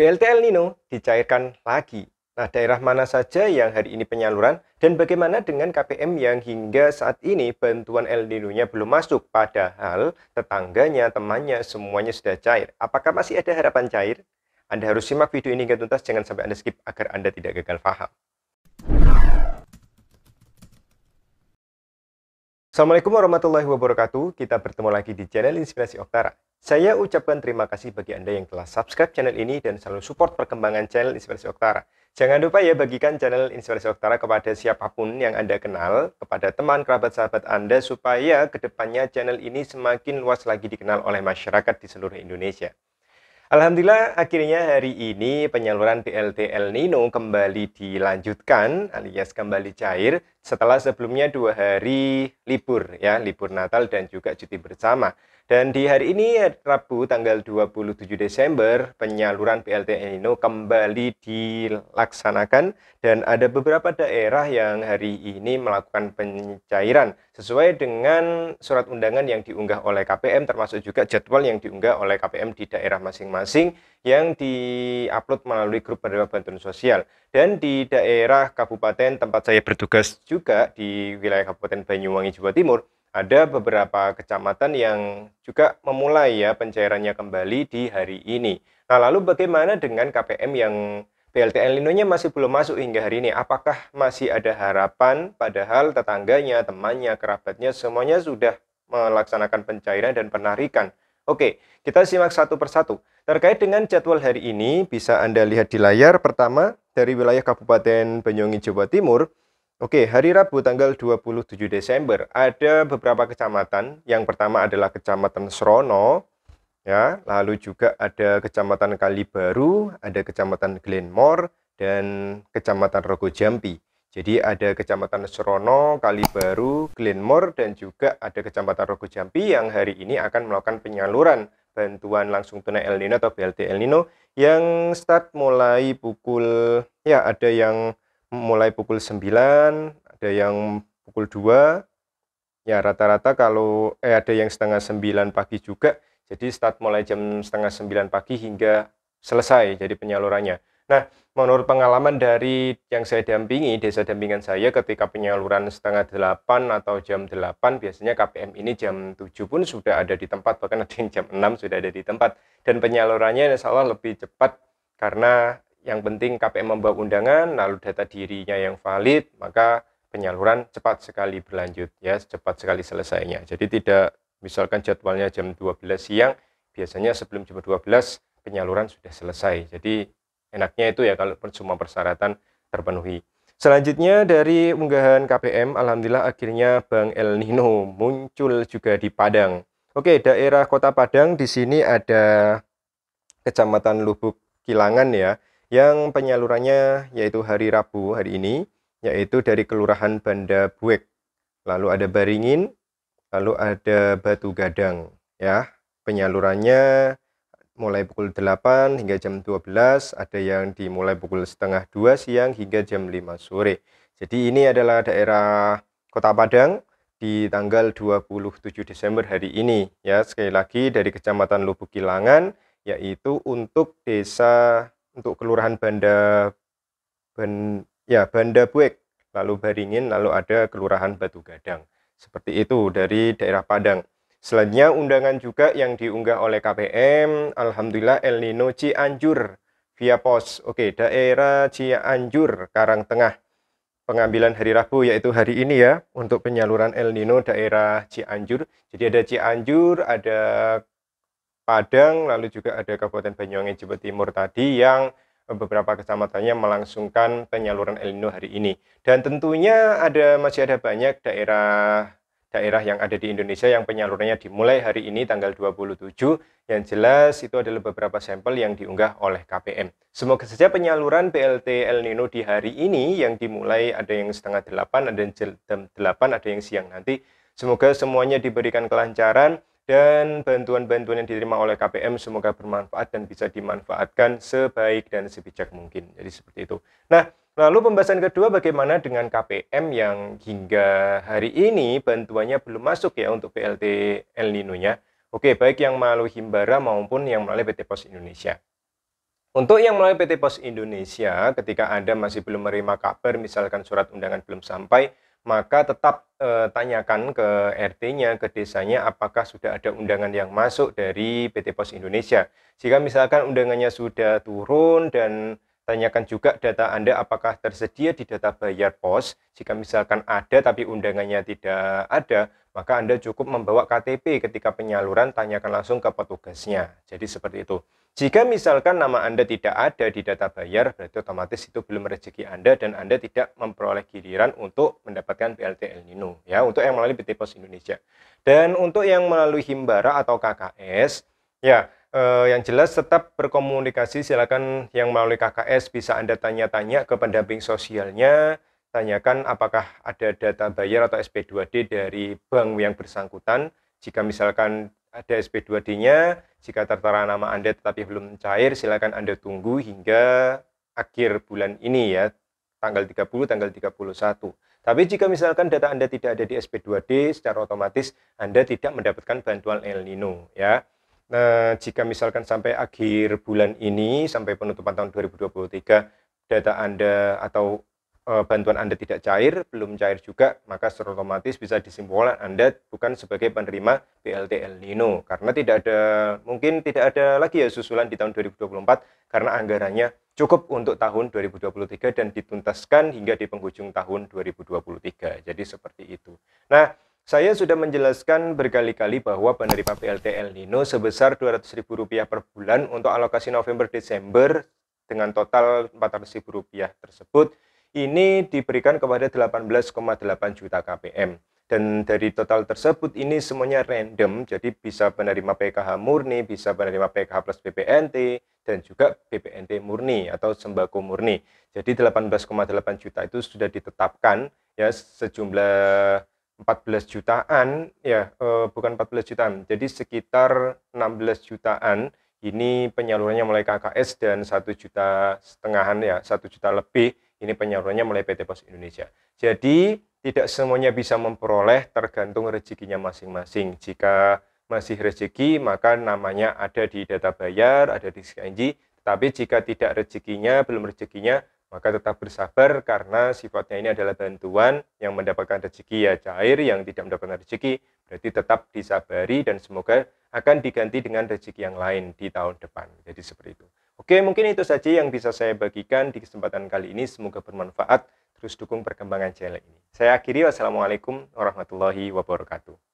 El Nino dicairkan lagi. Nah, daerah mana saja yang hari ini penyaluran dan bagaimana dengan KPM yang hingga saat ini bantuan El Nino-nya belum masuk padahal tetangganya, temannya semuanya sudah cair. Apakah masih ada harapan cair? Anda harus simak video ini hingga tuntas, jangan sampai Anda skip agar Anda tidak gagal paham. Assalamualaikum warahmatullahi wabarakatuh. Kita bertemu lagi di channel Inspirasi Oktara. Saya ucapkan terima kasih bagi Anda yang telah subscribe channel ini dan selalu support perkembangan channel Inspirasi Oktara. Jangan lupa ya bagikan channel Inspirasi Oktara kepada siapapun yang Anda kenal, kepada teman, kerabat, sahabat Anda, supaya kedepannya channel ini semakin luas lagi dikenal oleh masyarakat di seluruh Indonesia. Alhamdulillah akhirnya hari ini penyaluran BLT El Nino kembali dilanjutkan alias kembali cair setelah sebelumnya dua hari libur ya, libur Natal dan juga cuti bersama. Dan di hari ini Rabu tanggal 27 Desember penyaluran BLT El Nino kembali dilaksanakan dan ada beberapa daerah yang hari ini melakukan pencairan sesuai dengan surat undangan yang diunggah oleh KPM termasuk juga jadwal yang diunggah oleh KPM di daerah masing-masing yang diupload melalui grup penerima bantuan sosial. Dan di daerah kabupaten tempat saya bertugas juga di wilayah Kabupaten Banyuwangi Jawa Timur, ada beberapa kecamatan yang juga memulai ya pencairannya kembali di hari ini. Nah, lalu bagaimana dengan KPM yang PLTN nya masih belum masuk hingga hari ini. Apakah masih ada harapan padahal tetangganya, temannya, kerabatnya semuanya sudah melaksanakan pencairan dan penarikan Oke, kita simak satu persatu. Terkait dengan jadwal hari ini, bisa Anda lihat di layar pertama dari wilayah Kabupaten Banyuwangi, Jawa Timur. Oke, hari Rabu tanggal 27 Desember ada beberapa kecamatan. Yang pertama adalah Kecamatan Srono, ya, lalu juga ada Kecamatan Kalibaru, ada Kecamatan Glenmore, dan Kecamatan Rogo Jambi. Jadi ada Kecamatan Serono, Kalibaru, Glenmore, dan juga ada Kecamatan Rogo Jampi yang hari ini akan melakukan penyaluran bantuan langsung tunai El Nino atau BLT El Nino yang start mulai pukul ya ada yang mulai pukul 9, ada yang pukul 2. Ya rata-rata kalau eh ada yang setengah 9 pagi juga. Jadi start mulai jam setengah 9 pagi hingga selesai jadi penyalurannya. Nah, menurut pengalaman dari yang saya dampingi, desa dampingan saya ketika penyaluran setengah delapan atau jam delapan, biasanya KPM ini jam tujuh pun sudah ada di tempat, bahkan ada yang jam enam sudah ada di tempat. Dan penyalurannya insya Allah lebih cepat karena yang penting KPM membawa undangan, lalu data dirinya yang valid, maka penyaluran cepat sekali berlanjut, ya cepat sekali selesainya. Jadi tidak misalkan jadwalnya jam 12 siang, biasanya sebelum jam 12 penyaluran sudah selesai. Jadi enaknya itu ya kalau cuma persyaratan terpenuhi. Selanjutnya dari unggahan KPM, alhamdulillah akhirnya Bang El Nino muncul juga di Padang. Oke, daerah Kota Padang di sini ada Kecamatan Lubuk Kilangan ya, yang penyalurannya yaitu hari Rabu hari ini, yaitu dari Kelurahan Banda Buek. Lalu ada Baringin, lalu ada Batu Gadang ya. Penyalurannya mulai pukul 8 hingga jam 12, ada yang dimulai pukul setengah 2 siang hingga jam 5 sore. Jadi ini adalah daerah Kota Padang di tanggal 27 Desember hari ini. Ya, sekali lagi dari Kecamatan Lubuk Kilangan yaitu untuk desa untuk Kelurahan Banda ben, ya Banda Buek, lalu Baringin, lalu ada Kelurahan Batu Gadang. Seperti itu dari daerah Padang. Selanjutnya undangan juga yang diunggah oleh KPM, Alhamdulillah El Nino Cianjur via pos. Oke, daerah Cianjur, Karang Tengah. Pengambilan hari Rabu yaitu hari ini ya untuk penyaluran El Nino daerah Cianjur. Jadi ada Cianjur, ada Padang, lalu juga ada Kabupaten Banyuwangi Jawa Timur tadi yang beberapa kecamatannya melangsungkan penyaluran El Nino hari ini. Dan tentunya ada masih ada banyak daerah daerah yang ada di Indonesia yang penyalurannya dimulai hari ini tanggal 27. Yang jelas itu adalah beberapa sampel yang diunggah oleh KPM. Semoga saja penyaluran BLT El Nino di hari ini yang dimulai ada yang setengah delapan, ada yang jam delapan, ada yang siang nanti. Semoga semuanya diberikan kelancaran dan bantuan-bantuan yang diterima oleh KPM semoga bermanfaat dan bisa dimanfaatkan sebaik dan sebijak mungkin. Jadi seperti itu. Nah, Lalu pembahasan kedua bagaimana dengan KPM yang hingga hari ini bantuannya belum masuk ya untuk BLT El Nino-nya. Oke, baik yang melalui Himbara maupun yang melalui PT Pos Indonesia. Untuk yang melalui PT Pos Indonesia, ketika Anda masih belum menerima kabar, misalkan surat undangan belum sampai, maka tetap e, tanyakan ke RT-nya, ke desanya, apakah sudah ada undangan yang masuk dari PT Pos Indonesia. Jika misalkan undangannya sudah turun dan Tanyakan juga data Anda apakah tersedia di data bayar pos. Jika misalkan ada tapi undangannya tidak ada, maka Anda cukup membawa KTP ketika penyaluran, tanyakan langsung ke petugasnya. Jadi seperti itu. Jika misalkan nama Anda tidak ada di data bayar, berarti otomatis itu belum rezeki Anda dan Anda tidak memperoleh giliran untuk mendapatkan BLT El Nino ya untuk yang melalui PT Pos Indonesia. Dan untuk yang melalui Himbara atau KKS, ya eh, yang jelas tetap berkomunikasi silakan yang melalui KKS bisa Anda tanya-tanya ke pendamping sosialnya, tanyakan apakah ada data bayar atau SP2D dari bank yang bersangkutan. Jika misalkan ada SP2D-nya, jika tertera nama Anda tetapi belum cair, silakan Anda tunggu hingga akhir bulan ini ya, tanggal 30, tanggal 31. Tapi jika misalkan data Anda tidak ada di SP2D, secara otomatis Anda tidak mendapatkan bantuan El Nino ya. Nah, jika misalkan sampai akhir bulan ini, sampai penutupan tahun 2023, data Anda atau e, bantuan Anda tidak cair, belum cair juga, maka secara otomatis bisa disimpulkan Anda bukan sebagai penerima BLT El Nino. Karena tidak ada, mungkin tidak ada lagi ya susulan di tahun 2024, karena anggarannya cukup untuk tahun 2023 dan dituntaskan hingga di penghujung tahun 2023. Jadi seperti itu. Nah, saya sudah menjelaskan berkali-kali bahwa penerima PLT El Nino sebesar Rp200.000 per bulan untuk alokasi November-Desember dengan total Rp400.000 tersebut ini diberikan kepada 18,8 juta KPM. Dan dari total tersebut ini semuanya random, jadi bisa penerima PKH murni, bisa penerima PKH plus BPNT, dan juga BPNT murni atau sembako murni. Jadi 18,8 juta itu sudah ditetapkan ya sejumlah 14 jutaan ya eh, bukan 14 jutaan jadi sekitar 16 jutaan ini penyalurannya mulai KKS dan satu juta setengahan ya satu juta lebih ini penyalurannya mulai PT Pos Indonesia jadi tidak semuanya bisa memperoleh tergantung rezekinya masing-masing jika masih rezeki maka namanya ada di data bayar ada di CNG tapi jika tidak rezekinya belum rezekinya maka tetap bersabar karena sifatnya ini adalah bantuan yang mendapatkan rezeki ya cair, yang tidak mendapatkan rezeki berarti tetap disabari dan semoga akan diganti dengan rezeki yang lain di tahun depan. Jadi seperti itu. Oke, mungkin itu saja yang bisa saya bagikan di kesempatan kali ini. Semoga bermanfaat. Terus dukung perkembangan channel ini. Saya akhiri. Wassalamualaikum warahmatullahi wabarakatuh.